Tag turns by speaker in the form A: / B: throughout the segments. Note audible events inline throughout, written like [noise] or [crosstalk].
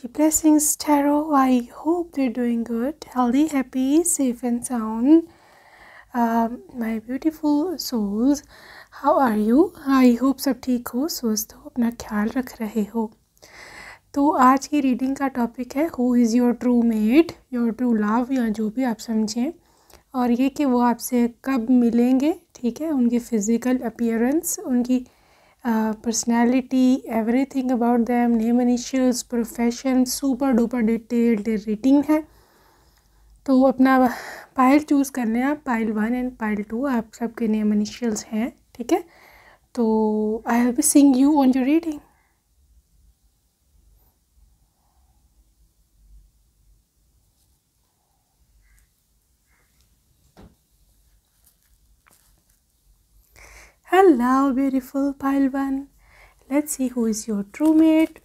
A: Deeply Blessings Tarot. I hope they're doing good, healthy, happy, safe, and sound. Um, my beautiful souls, how are you? I hope सब ठीक हो स्वस्थ हो अपना ख्याल रख रहे हो तो आज की रीडिंग का टॉपिक है who is your true mate your true love या जो भी आप समझें और ये कि वो आपसे कब मिलेंगे ठीक है उनकी फ़िज़िकल अपियरेंस उनकी uh, personality, everything about them, name initials, profession, super duper detailed rating है तो अपना पायल चूज़ कर लें आप pile one and pile two आप सबके नेम इनिशियल्स हैं ठीक है तो I will be seeing you on your reading Hello, beautiful pile one. Let's see who is your true mate.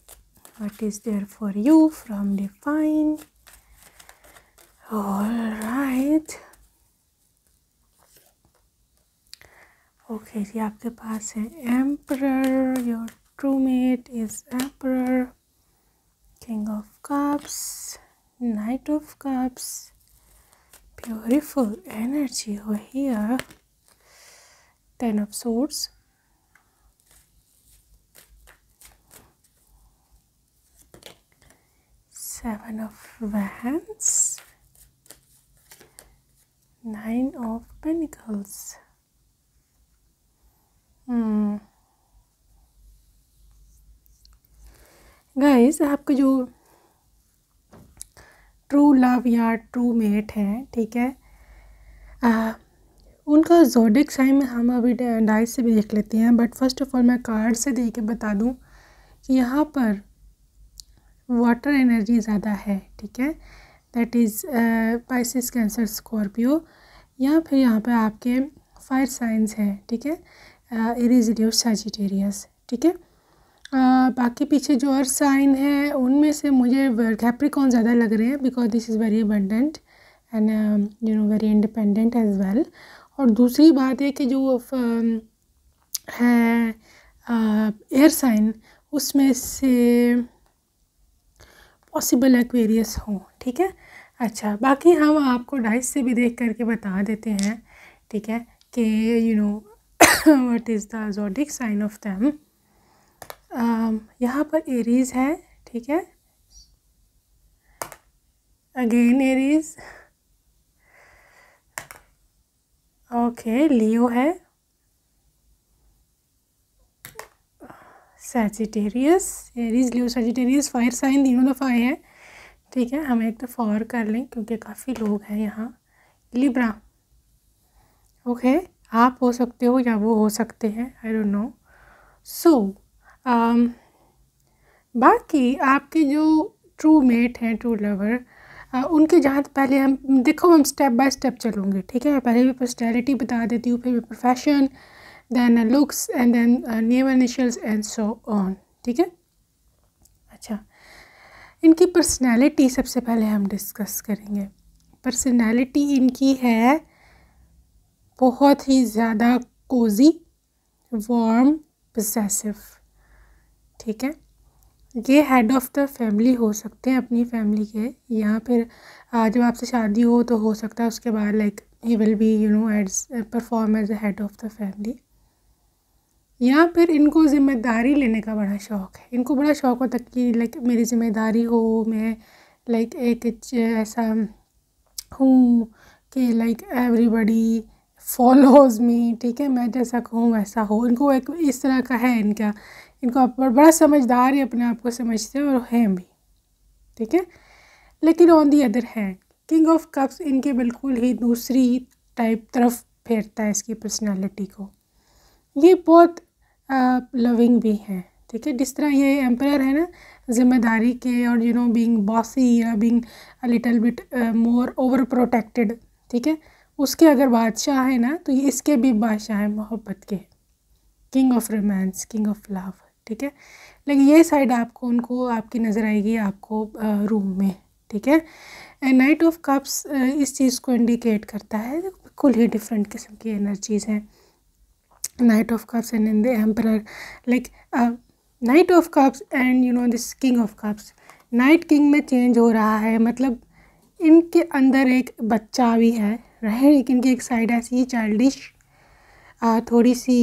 A: What is there for you from the fine? All right. Okay, so you have Emperor. Your true mate is Emperor. King of Cups. Knight of Cups. Beautiful energy over here. Ten of swords seven of wands nine of pentacles guys आपका जो true love या true mate है ठीक है uh, उनका जोडिक sign में हम अभी डाइस से भी देख लेते हैं बट फर्स्ट ऑफ ऑल मैं कार्ड से देख के बता दूं कि यहाँ पर वाटर एनर्जी ज़्यादा है ठीक है that is Pisces Cancer Scorpio या फिर यहाँ पर आपके फायर साइंस हैं ठीक है इरिजिडियो सेजिटेरियस ठीक है बाकी पीछे जो और साइन है उनमें से मुझे कैप्रिकॉन ज़्यादा लग रहे हैं because this is very abundant and you know very independent as well और दूसरी बात है कि जो है एयर साइन उसमें से पॉसिबल एक्वेरियस हो ठीक है अच्छा बाकी हम आपको डाइस से भी देख करके बता देते हैं ठीक है कि you know what is the zodiac sign of them यहाँ पर एरीज़ है ठीक है अगेन एरीज़ ओके लियो है Sagittarius Aries Leo Sagittarius fire sign Leo ना है ठीक है हमें एक तो फॉर कर लें क्योंकि काफ़ी लोग हैं यहाँ लिब्रा ओके आप हो सकते हो या वो हो सकते हैं आई डोंट नो सो बाकी आपके जो ट्रू मेट हैं ट्रू लवर हाँ, उनके जहाँ तो पहले हम देखो हम स्टेप बाय स्टेप चलूँगे ठीक है पहले भी पर्सनैलिटी बता देती हूँ फिर भी profession then looks and then name initials and so on ठीक है अच्छा इनकी पर्सनैलिटी सबसे पहले हम डिस्कस करेंगे पर्सनैलिटी इनकी है बहुत ही ज़्यादा कोजी वार्म पोजेसिव ठीक है ये हेड ऑफ़ द फैमिली हो सकते हैं अपनी फैमिली के या फिर जब आपसे शादी हो तो हो सकता है उसके बाद like he will be you know ads perform as head of the family या फिर इनको ज़िम्मेदारी लेने का बड़ा शौक़ है इनको बड़ा शौक़ होता है कि लाइक मेरी ज़िम्मेदारी हो मैं लाइक एक ऐसा हूँ कि लाइक एवरीबडी फॉलोज मी ठीक है मैं जैसा कहूँ वैसा हो इनको एक इस तरह का है इनका इनको आप बड़ा समझदार ही अपने आप को समझते हैं और हैं भी ठीक है लेकिन on the other hand king of cups इनके बिल्कुल ही दूसरी टाइप तरफ फेरता है इसकी पर्सनालिटी को ये बहुत लविंग भी हैं ठीक है जिस तरह ये एम्पायर है ना जिम्मेदारी के और यू नो बीइंग बॉसी या being little bit more over protected ठीक है उसके अगर बादशाह हैं ना तो ये इसके भी बादशाह हैं मोहब्बत के king of romance king of love ठीक है लेकिन ये साइड आपको उनको आपकी नज़र आएगी आपको रूम में ठीक है एंड नाइट ऑफ कप्स इस चीज़ को इंडिकेट करता है बिल्कुल ही डिफरेंट किस्म की एनर्जीज़ हैं knight of cups and in the emperor like knight of cups and you know this king of cups knight king में चेंज हो रहा है मतलब इनके अंदर एक बच्चा भी है रहे लेकिन की एक साइड ऐसी चाइल्डिश थोड़ी सी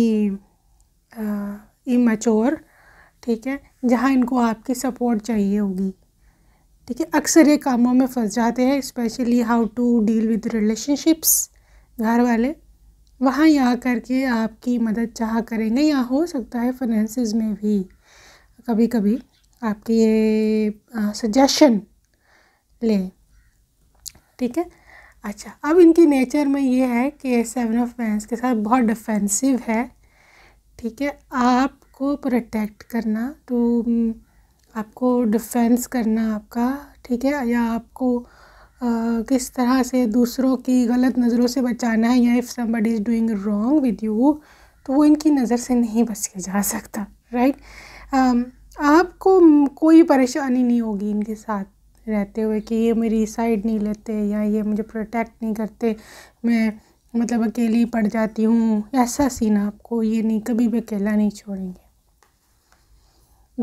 A: इमेच्योर ठीक है जहाँ इनको आपकी सपोर्ट चाहिए होगी ठीक है अक्सर ये कामों में फंस जाते हैं specially how to deal with relationships घर वाले वहाँ यहाँ करके आपकी मदद चाह करेंगे या हो सकता है फाइनेंसिस में भी कभी कभी आपके ये सजेशन लें ठीक है अच्छा अब इनकी नेचर में ये है कि सेवन ऑफ वैंस के साथ बहुत डिफेंसिव है ठीक है आप को प्रोटेक्ट करना तो हम्म, आपको डिफेंस करना आपका ठीक है या आपको आ, किस तरह से दूसरों की गलत नज़रों से बचाना है या if somebody is doing wrong with you तो वो इनकी नज़र से नहीं बच के जा सकता राइट आपको कोई परेशानी नहीं होगी इनके साथ रहते हुए कि ये मेरी साइड नहीं लेते या ये मुझे प्रोटेक्ट नहीं करते मैं मतलब अकेली पड़ जाती हूँ ऐसा सीन आपको ये नहीं कभी भी अकेला नहीं छोड़ेंगे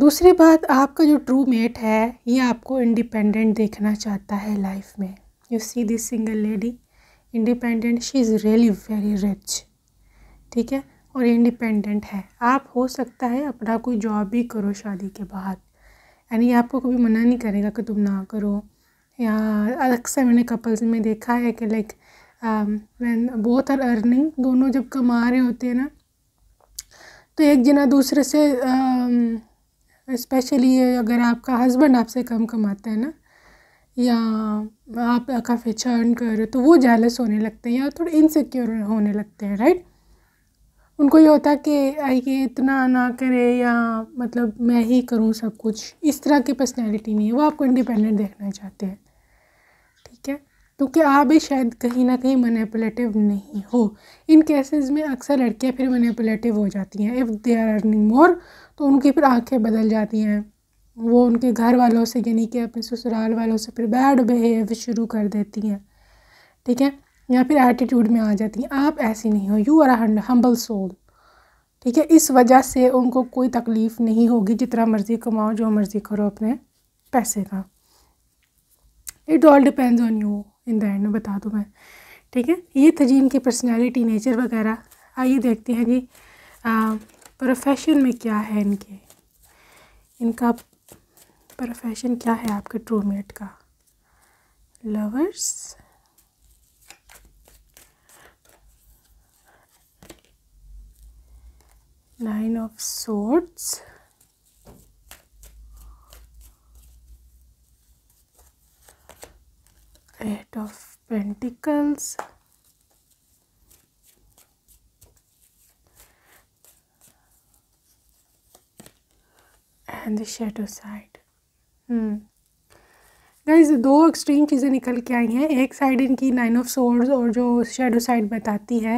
A: दूसरी बात आपका जो ट्रू मेट है ये आपको इंडिपेंडेंट देखना चाहता है लाइफ में you see this single lady independent she is really very rich ठीक है और इंडिपेंडेंट है आप हो सकता है अपना कोई जॉब भी करो शादी के बाद यानी आपको कभी मना नहीं करेगा कि तुम ना करो या अक्सर मैंने कपल्स में देखा है कि like when both are earning दोनों जब कमा रहे होते हैं ना तो एक जना दूसरे से um, स्पेशली अगर आपका हस्बैंड आपसे कम कमाता है ना या आप काफ़ी अच्छा अर्न कर रहे हो तो वो जैलस होने लगते हैं या थोड़े इनसिक्योर होने लगते हैं राइट उनको ये होता है कि ये इतना ना करे या मतलब मैं ही करूँ सब कुछ इस तरह की पर्सनैलिटी नहीं है वो आपको इंडिपेंडेंट देखना चाहते हैं ठीक है क्योंकि आप भी शायद कहीं ना कहीं मनीपुलेटिव नहीं हो इन केसेस में अक्सर लड़कियां फिर मनीपुलेटिव हो जाती हैं if they are earning more तो उनकी फिर आंखें बदल जाती हैं वो उनके घर वालों से यानी कि अपने ससुराल वालों से फिर बैड बिहेव शुरू कर देती हैं ठीक है या फिर एटीट्यूड में आ जाती हैं आप ऐसी नहीं हो यू आर हम्बल सोल ठीक है इस वजह से उनको कोई तकलीफ़ नहीं होगी जितना मर्ज़ी कमाओ जो मर्ज़ी करो अपने पैसे का it all depends on you in the end में बता दूँ मैं ठीक है ये थजीन की पर्सनैलिटी नेचर वगैरह आइए देखते हैं जी प्रोफेशन में क्या है इनके इनका प्रोफेशन क्या है आपके ट्रूमेट का lovers nine of swords eight of pentacles and the shadow side guys दो एक्सट्रीम चीज़ें निकल के आई हैं एक साइड इनकी नाइन ऑफ सोर्स और जो शेडो साइड बताती है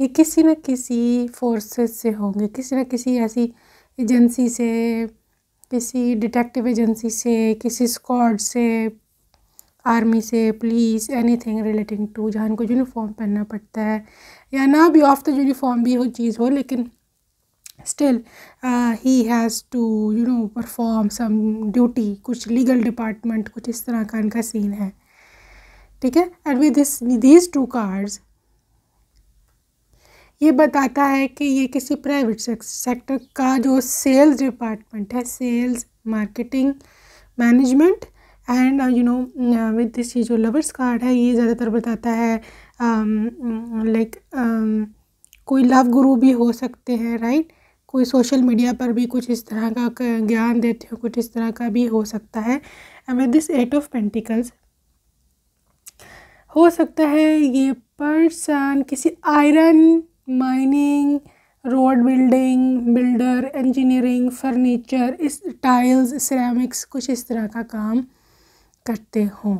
A: ये किसी न किसी फोर्सेस से होंगे किसी न किसी ऐसी एजेंसी से किसी डिटेक्टिव एजेंसी से किसी स्कॉड से आर्मी से पुलिस एनीथिंग रिलेटिंग टू जहाँ इनको यूनिफॉर्म पहनना पड़ता है या ना भी ऑफ द यूनिफॉर्म भी हो चीज़ हो लेकिन still uh, he has to you know perform some duty कुछ legal department कुछ इस तरह का इनका scene है ठीक है and with this these two cards ये बताता है कि ये किसी प्राइवेट सेक्टर का जो सेल्स डिपार्टमेंट है sales marketing management and you know with this ये जो लवर्स कार्ड है ये ज़्यादातर बताता है लाइक um, like, um, कोई लव गुरु भी हो सकते हैं राइट right? कोई सोशल मीडिया पर भी कुछ इस तरह का ज्ञान देते हो कुछ इस तरह का भी हो सकता है and with this eight of pentacles हो सकता है ये पर्सन किसी iron mining road building builder engineering furniture इस टाइल्स सिरामिक्स कुछ इस तरह का काम करते हों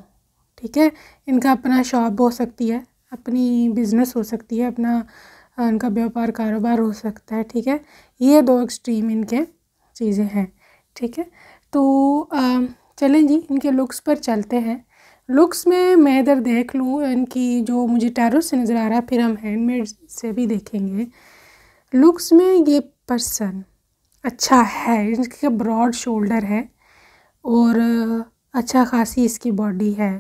A: ठीक है इनका अपना शॉप हो सकती है अपनी बिज़नेस हो सकती है अपना इनका व्यापार कारोबार हो सकता है ठीक है ये दो एक्सट्रीम इनके चीज़ें हैं ठीक है तो चलें जी इनके लुक्स पर चलते हैं लुक्स में मैं इधर देख लूँ इनकी जो मुझे टैरो से नज़र आ रहा है फिर हम हैंडमेड से भी देखेंगे लुक्स में ये पर्सन अच्छा है इनके ब्रॉड शोल्डर है और अच्छा खासी इसकी बॉडी है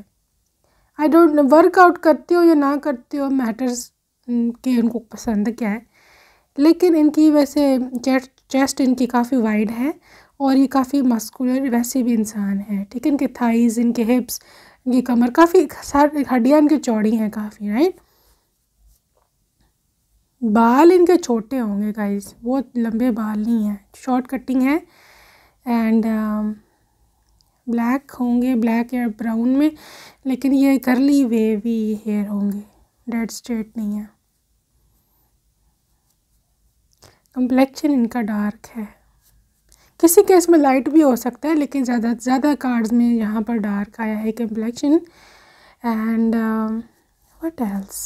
A: आई डोंट वर्कआउट करते हो या ना करते हो मैटर्स कि उनको पसंद क्या है लेकिन इनकी वैसे चेस्ट चेस्ट इनकी काफ़ी वाइड है और ये काफ़ी मस्कुलर वैसे भी इंसान है ठीक है इनके थाइज इनके हिप्स इनकी कमर काफ़ी हड्डियाँ इनकी चौड़ी हैं काफ़ी राइट बाल इनके छोटे होंगे गाइस बहुत लंबे बाल नहीं हैं शॉर्ट कटिंग है एंड ब्लैक होंगे ब्लैक या ब्राउन में लेकिन ये करली वेवी हेयर होंगे डेड स्ट्रेट नहीं है कम्प्लेक्शन इनका डार्क है किसी केस में लाइट भी हो सकता है लेकिन ज़्यादा ज़्यादा कार्ड्स में यहाँ पर डार्क आया है कम्प्लेक्शन एंड वट एल्स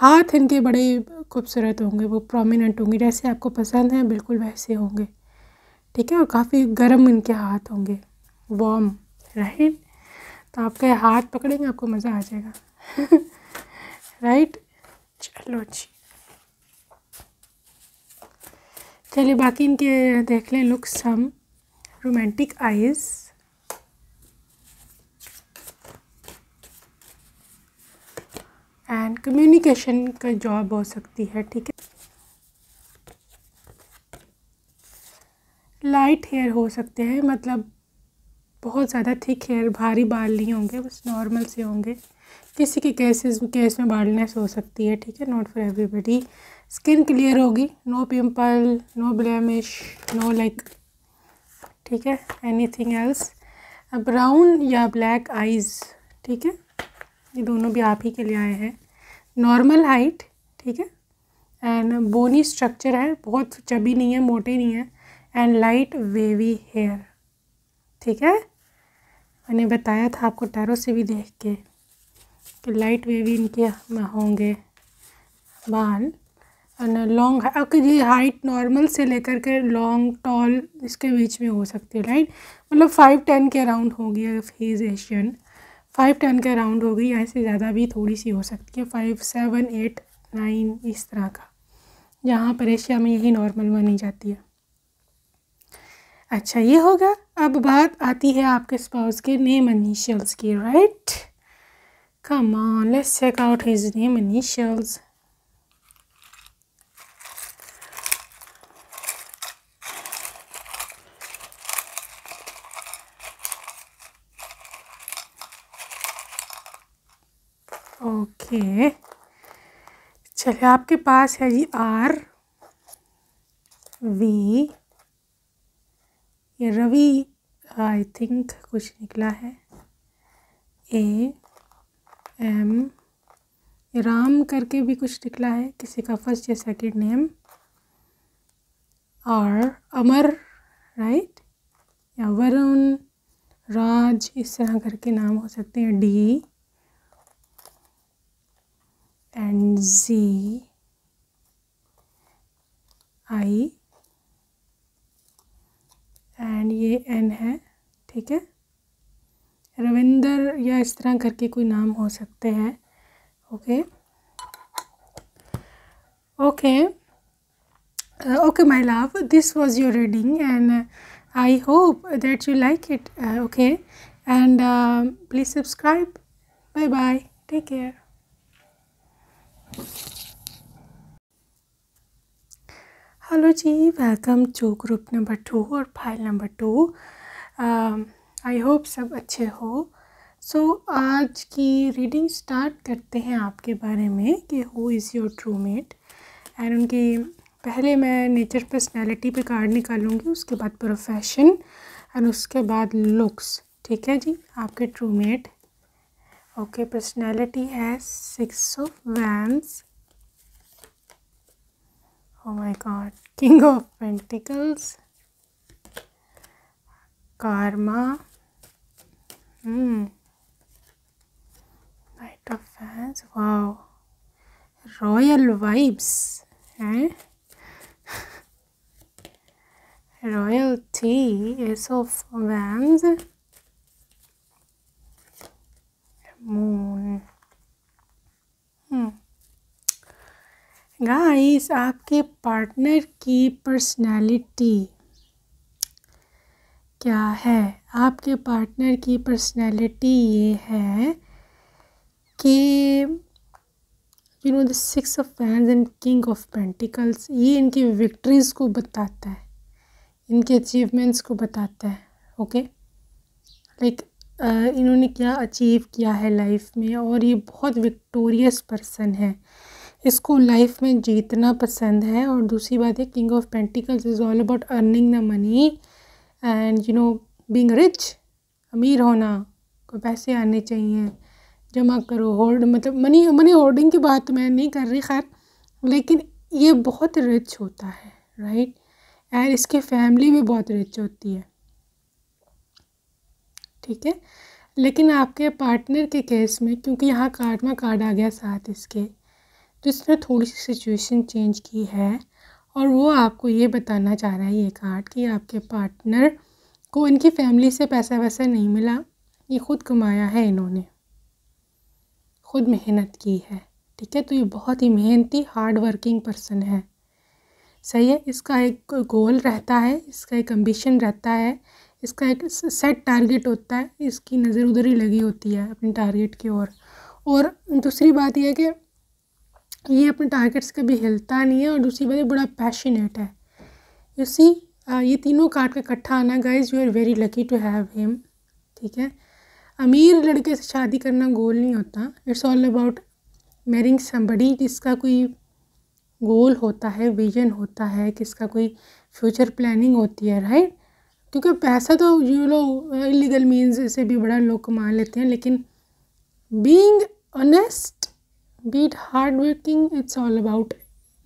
A: हाथ इनके बड़े खूबसूरत होंगे वो प्रोमिनेंट होंगे जैसे आपको पसंद हैं बिल्कुल वैसे होंगे ठीक है और काफ़ी गर्म इनके हाथ होंगे वॉम राइट तो आपके हाथ पकड़ेंगे आपको मज़ा आ जाएगा राइट [laughs] चलो जी चलिए बाकी इनके देख लें लुक्स हम रोमांटिक आइज़ एंड कम्युनिकेशन का जॉब हो सकती है ठीक है लाइट हेयर हो सकते हैं मतलब बहुत ज़्यादा थिक हेयर भारी बाल नहीं होंगे बस नॉर्मल से होंगे किसी के केसेस केस में बाल्डनेस हो सकती है ठीक है not for everybody skin clear होगी no pimple no blemish no like ठीक है एनीथिंग एल्स ब्राउन या ब्लैक आइज़ ठीक है ये दोनों भी आप ही के लिए आए हैं नॉर्मल हाइट ठीक है एंड बोनी स्ट्रक्चर है बहुत चबी नहीं है मोटे नहीं है एंड लाइट वेवी हेयर ठीक है मैंने बताया था आपको टैरो से भी देख के कि लाइट वेवी इनके होंगे बाल लॉन्ग ये हाइट नॉर्मल से लेकर के लॉन्ग टॉल इसके बीच में हो सकती है राइट मतलब फाइव टेन के अराउंड होगी if he Asian five ten के अराउंड होगी या इससे ज़्यादा भी थोड़ी सी हो सकती है फाइव सेवन एट नाइन इस तरह का यहाँ पर एशिया में यही नॉर्मल मानी जाती है अच्छा ये होगा अब बात आती है आपके स्पाउस के नेम इनिशियल्स की right come on let's check out his name initials देखिए चलिए आपके पास है जी आर वी ये रवि आई थिंक कुछ निकला है ए एम राम करके भी कुछ निकला है किसी का फर्स्ट या सेकंड नेम और अमर राइट या वरुण राज इस तरह करके नाम हो सकते हैं D and Z I and ये एन है ठीक है रविंदर या इस तरह करके कोई नाम हो सकते हैं okay okay okay my love this was your reading and I hope that you like it okay and please subscribe bye bye take care hello जी welcome to group number two और pile number two I hope सब अच्छे हो सो so, आज की reading start करते हैं आपके बारे में कि who is your true mate and उनकी पहले मैं नेचर पर्सनैलिटी पे कार्ड निकालूंगी उसके बाद प्रोफेशन एंड उसके बाद लुक्स ठीक है जी आपके true mate Okay, personality has six of wands. Oh my god. King of Pentacles. Karma. Hmm. Knight of Fans. Wow. Royal vibes. Eh? [laughs] Royalty. Ace of Wands. Guys आपके partner की personality क्या है आपके partner की personality ये है कि you know the six of फैंस एंड किंग ऑफ पेंटिकल्स ये इनकी विक्ट्रीज़ को बताता है इनके अचीवमेंट्स को बताता है ओके लाइक इन्होंने क्या अचीव किया है लाइफ में और ये बहुत विक्टोरियस पर्सन है इसको लाइफ में जीतना पसंद है और दूसरी बात है king of pentacles is all about earning the money and you know being rich अमीर होना को पैसे आने चाहिए जमा करो होल्ड मतलब मनी मनी होल्डिंग की बात मैं नहीं कर रही खैर लेकिन ये बहुत रिच होता है राइट एंड इसके फैमिली भी बहुत रिच होती है ठीक है लेकिन आपके पार्टनर के केस में क्योंकि यहाँ कार्मा कार्ड आ गया साथ इसके तो इसने थोड़ी सी सिचुएशन चेंज की है और वो आपको ये बताना चाह रहा है ये कार्ड कि आपके पार्टनर को इनकी फैमिली से पैसा वैसा नहीं मिला ये खुद कमाया है इन्होंने खुद मेहनत की है ठीक है तो ये बहुत ही मेहनती हार्ड वर्किंग पर्सन है सही है इसका एक गोल रहता है इसका एक अम्बिशन रहता है इसका एक सेट टारगेट होता है इसकी नज़र उधर ही लगी होती है अपने टारगेट की ओर और, और दूसरी बात यह है कि ये अपने टारगेट्स कभी हिलता नहीं है और दूसरी बात बड़ा पैशनेट है यू सी ये तीनों कार्ड का इकट्ठा आना guys you are very lucky to have him ठीक है अमीर लड़के से शादी करना गोल नहीं होता it's all about marrying somebody जिसका कोई गोल होता है विजन होता है किसका कोई फ्यूचर प्लानिंग होती है राइट क्योंकि पैसा तो जो लोग इलीगल मीन्स से भी बड़ा लोग कमा लेते हैं लेकिन being honest bit hard working it's all about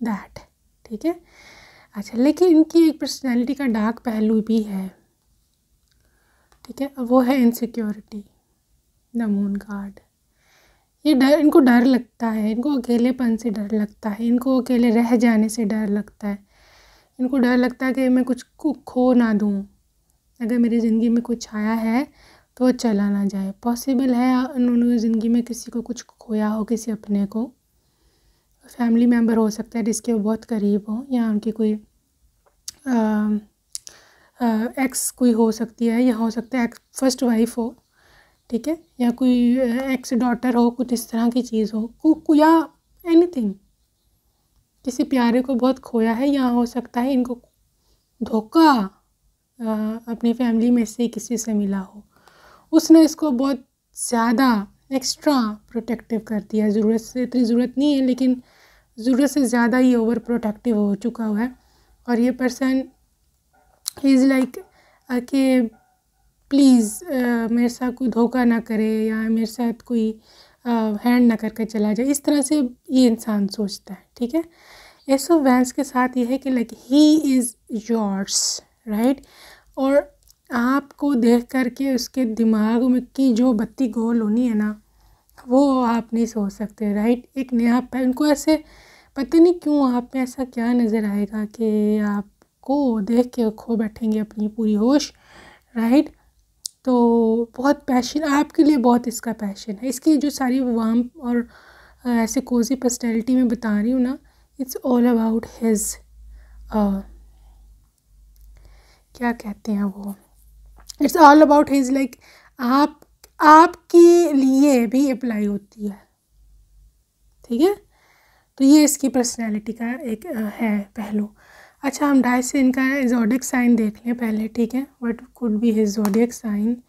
A: that ठीक है अच्छा लेकिन इनकी एक पर्सनैलिटी का डार्क पहलू भी है ठीक है वो है इनसिक्योरिटी द मून गार्ड ये डर इनको डर लगता है इनको अकेलेपन से डर लगता है इनको अकेले रह जाने से डर लगता है इनको डर लगता है कि मैं कुछ खो ना दूँ अगर मेरी ज़िंदगी में कुछ आया है तो चला ना जाए पॉसिबल है उन्होंने ज़िंदगी में किसी को कुछ खोया हो किसी अपने को फैमिली मेम्बर हो सकता है जिसके वो बहुत करीब हो या उनकी कोई एक्स कोई हो सकती है या हो सकता है एक्स फर्स्ट वाइफ हो ठीक है या कोई एक्स डॉटर हो कुछ इस तरह की चीज़ हो कुक या एनीथिंग किसी प्यारे को बहुत खोया है या हो सकता है इनको धोखा अपनी फैमिली में से किसी से मिला हो उसने इसको बहुत ज़्यादा एक्स्ट्रा प्रोटेक्टिव कर दिया ज़रूरत से इतनी ज़रूरत नहीं है लेकिन ज़रूरत से ज़्यादा ही ओवर प्रोटेक्टिव हो चुका हुआ है और ये पर्सन इज़ लाइक कि प्लीज़ मेरे साथ कोई धोखा ना करे या मेरे साथ कोई हैंड ना करके चला जाए इस तरह से ये इंसान सोचता है ठीक है एसो वैंस के साथ ये है कि like he is yours right और आपको देख करके उसके दिमाग में की जो बत्ती गोल होनी है ना वो आप नहीं सोच सकते राइट एक नया पैर उनको ऐसे पता नहीं क्यों आप में ऐसा क्या नज़र आएगा कि आपको देख के खो बैठेंगे अपनी पूरी होश राइट तो बहुत पैशन आपके लिए बहुत इसका पैशन है इसकी जो सारी वाम और ऐसे कोजी पर्सनैलिटी में बता रही हूँ ना इट्स ऑल अबाउट हिज क्या कहते हैं वो it's all about his like आप आपके लिए भी अप्लाई होती है ठीक है तो ये इसकी पर्सनैलिटी का एक है पहलू अच्छा हम ढाई से इनका जोडिक साइन देख लें पहले ठीक है what could be his zodiac sign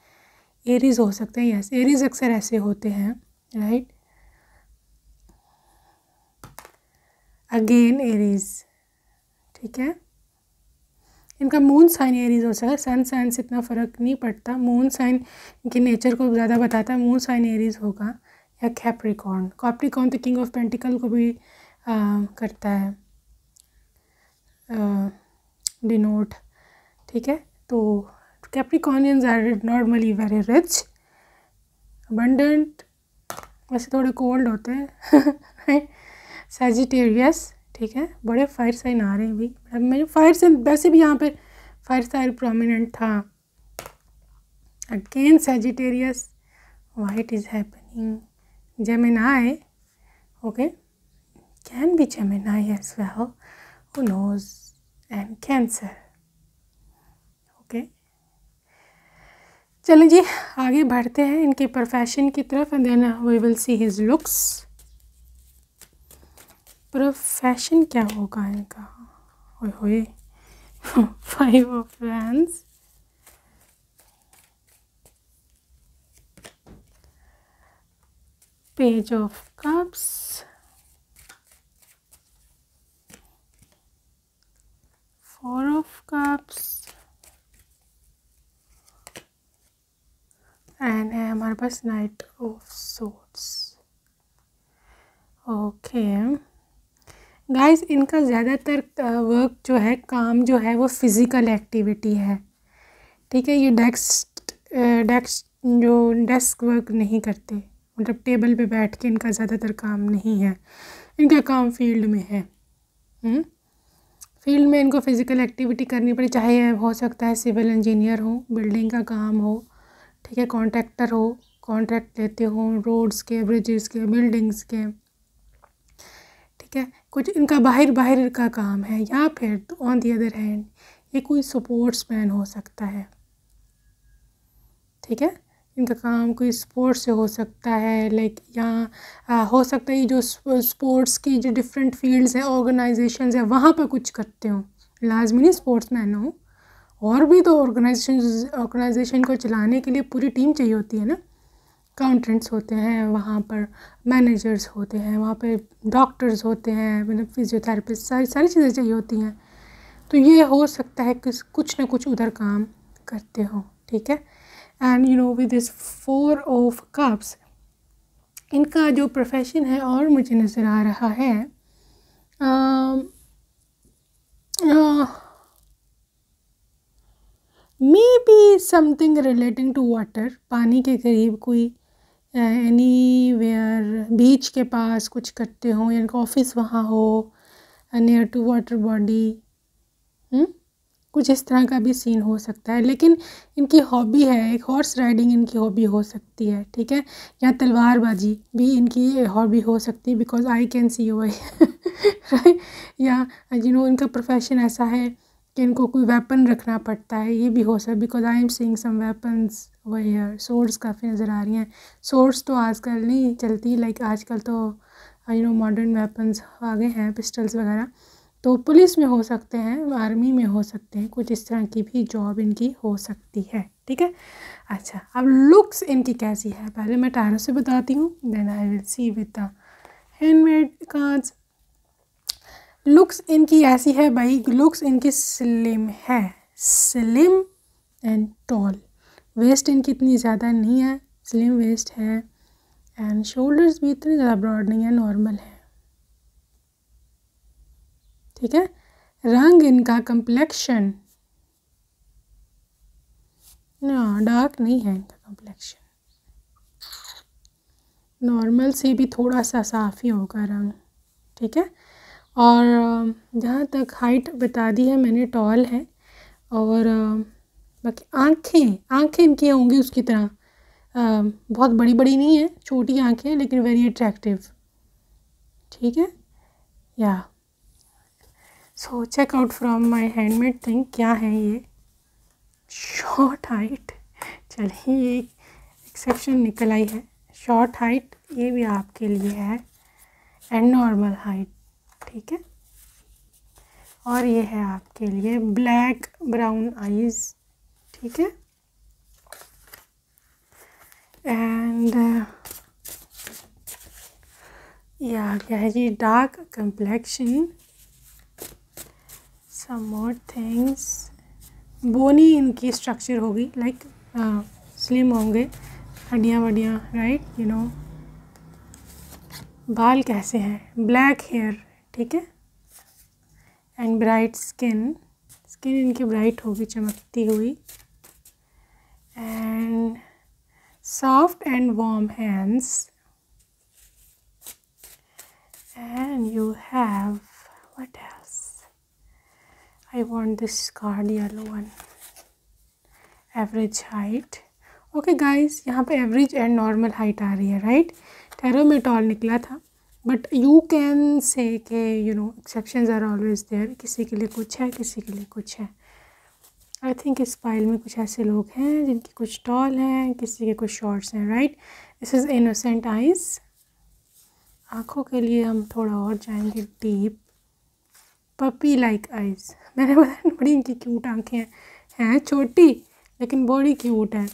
A: Aries हो सकते हैं यस एरीज अक्सर ऐसे होते हैं राइट अगेन एरीज ठीक है इनका मून साइन एरीज हो सकता है सन साइन से इतना फ़र्क नहीं पड़ता मून साइन इनके नेचर को ज़्यादा बताता है मून साइन एरीज होगा या कैप्रिकॉर्न कॉप्रिकॉर्न तो किंग ऑफ पेंटिकल को भी आ, करता है डिनोट ठीक है तो Capricornians are normally very rich abundant वैसे थोड़े कोल्ड होते हैं राइट [laughs] सेजिटेरियस ठीक है बड़े फायर साइन आ रहे हैं भी मैं फायर साइन वैसे भी यहाँ पे फायर साइन प्रोमिनेंट था again Sagittarius white is happening Gemini okay can be Gemini as well who knows and Cancer okay चलें जी आगे बढ़ते हैं इनके प्रोफेशन की तरफ and then we will see his looks पर अब फैशन क्या होगा इनका ओए होए five of wands page of cups four of cups and है हमारे पास knight of swords okay guys इनका ज़्यादातर वर्क जो है काम जो है वो फिज़िकल एक्टिविटी है ठीक है ये डेस्क डेस्क जो डेस्क वर्क नहीं करते मतलब टेबल पे बैठ के इनका ज़्यादातर काम नहीं है इनका काम फील्ड में है हुँ? हम्म? फील्ड में इनको फ़िज़िकल एक्टिविटी करनी पड़े चाहे हो सकता है सिविल इंजीनियर हो बिल्डिंग का काम हो ठीक है कॉन्ट्रैक्टर हो कॉन्ट्रैक्ट लेते हो रोड्स के ब्रिजेस के बिल्डिंग्स के ठीक है कुछ इनका बाहर बाहर का काम है या फिर ऑन दी अदर हैंड ये कोई स्पोर्ट्स मैन हो सकता है ठीक है इनका काम कोई स्पोर्ट्स से हो सकता है लाइक यहाँ हो सकता है जो स्पोर्ट्स की जो डिफरेंट फील्ड्स हैं ऑर्गेनाइजेशन है वहाँ पर कुछ करते हों लाजमी नहीं स्पोर्ट्स मैन हो और भी तो ऑर्गेनाइजेशन ऑर्गेनाइजेशन को चलाने के लिए पूरी टीम चाहिए होती है ना अकाउंटेंट्स होते हैं वहाँ पर मैनेजर्स होते हैं वहाँ पर डॉक्टर्स होते हैं मतलब फिजियोथेरापिस्ट सारी सारी चीज़ें चाहिए होती हैं तो ये हो सकता है कि कुछ ना कुछ उधर काम करते हो ठीक है and you know with this four of cups इनका जो प्रोफेशन है और मुझे नज़र आ रहा है maybe something relating to water पानी के करीब कोई एनी वेयर बीच के पास कुछ करते हो या ऑफिस वहाँ हो नियर टू वाटर बॉडी कुछ इस तरह का भी सीन हो सकता है लेकिन इनकी हॉबी है एक हॉर्स राइडिंग इनकी हॉबी हो सकती है ठीक है या तलवारबाजी भी इनकी हॉबी हो सकती है because I can see you I या यू नो इनका प्रोफेशन ऐसा है कि इनको कोई वेपन रखना पड़ता है ये भी हो सकता है because I am seeing some weapons वही है सोर्स काफ़ी नज़र आ रही हैं सोर्स तो आजकल नहीं चलती लाइक आजकल तो यू नो मॉडर्न वेपन्स आ गए हैं पिस्टल्स वगैरह तो पुलिस में हो सकते हैं आर्मी में हो सकते हैं कुछ इस तरह की भी जॉब इनकी हो सकती है ठीक है अच्छा अब लुक्स इनकी कैसी है पहले मैं टायरों से बताती हूँ then I will see with the handmade कांच लुक्स इनकी ऐसी है भाई लुक्स इनकी स्लिम है स्लिम एंड टॉल वेस्ट इनकी इतनी ज़्यादा नहीं है स्लिम वेस्ट है एंड शोल्डर्स भी इतने ज़्यादा ब्रॉड नहीं है नॉर्मल है ठीक है रंग इनका कम्प्लेक्शन ना डार्क नहीं है इनका कम्प्लेक्शन नॉर्मल से भी थोड़ा सा साफ ही होगा रंग ठीक है और जहाँ तक हाइट बता दी है मैंने टॉल है और बाकी आँखें आँखें इनकी होंगी उसकी तरह बहुत बड़ी बड़ी नहीं है छोटी आँखें हैं लेकिन वेरी अट्रैक्टिव ठीक है या so check out from my handmade thing क्या है ये शॉर्ट हाइट चलिए ये एक्सेप्शन निकल आई है शॉर्ट हाइट ये भी आपके लिए है एंड नॉर्मल हाइट ठीक है और ये है आपके लिए ब्लैक ब्राउन आइज़ ठीक है एंड uh, ये आ गया है जी dark complexion some more things bony इनकी स्ट्रक्चर होगी लाइक स्लिम uh, होंगे हड्डियाँ वडियाँ राइट यू नो बाल कैसे हैं ब्लैक हेयर ठीक है एंड ब्राइट स्किन स्किन इनकी ब्राइट होगी चमकती हुई and soft and warm hands and you have what else i want this card yellow one average height okay guys here average and normal height area right tarot mat all nikla tha but you can say that you know exceptions are always there kisi ke liye kuch hai kisi ke liye kuch hai I think इस file में कुछ ऐसे लोग हैं जिनके कुछ toll हैं किसी के कुछ शॉर्ट्स हैं right this is innocent eyes आँखों के लिए हम थोड़ा और जाएंगे डीप पपी लाइक आइज़ मैंने बताया बड़ी इनकी क्यूट आँखें हैं हैं छोटी लेकिन बड़ी क्यूट है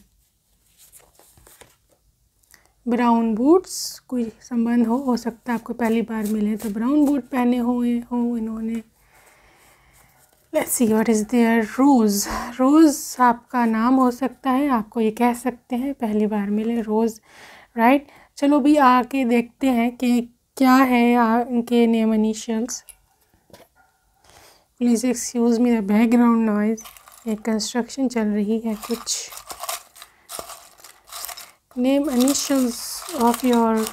A: ब्राउन बूट्स कोई संबंध हो हो सकता है आपको पहली बार मिले तो ब्राउन बूट पहने हुए हों इन्होंने let's see what is there Rose Rose आपका नाम हो सकता है आपको ये कह सकते हैं पहली बार मिले रोज़ राइट चलो भी आके देखते हैं कि क्या है इनके name initials please excuse me the background noise एक कंस्ट्रक्शन चल रही है कुछ name initials of your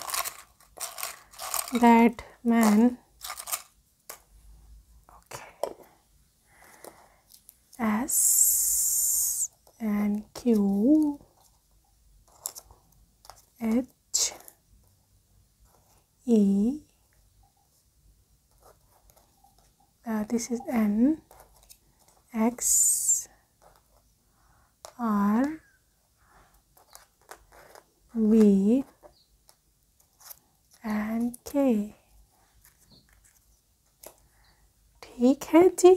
A: that man and Q H E uh, this is N X R V and K ठीक है जी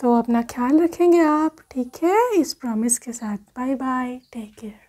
A: तो अपना ख्याल रखेंगे आप ठीक है इस प्रॉमिस के साथ बाय बाय टेक केयर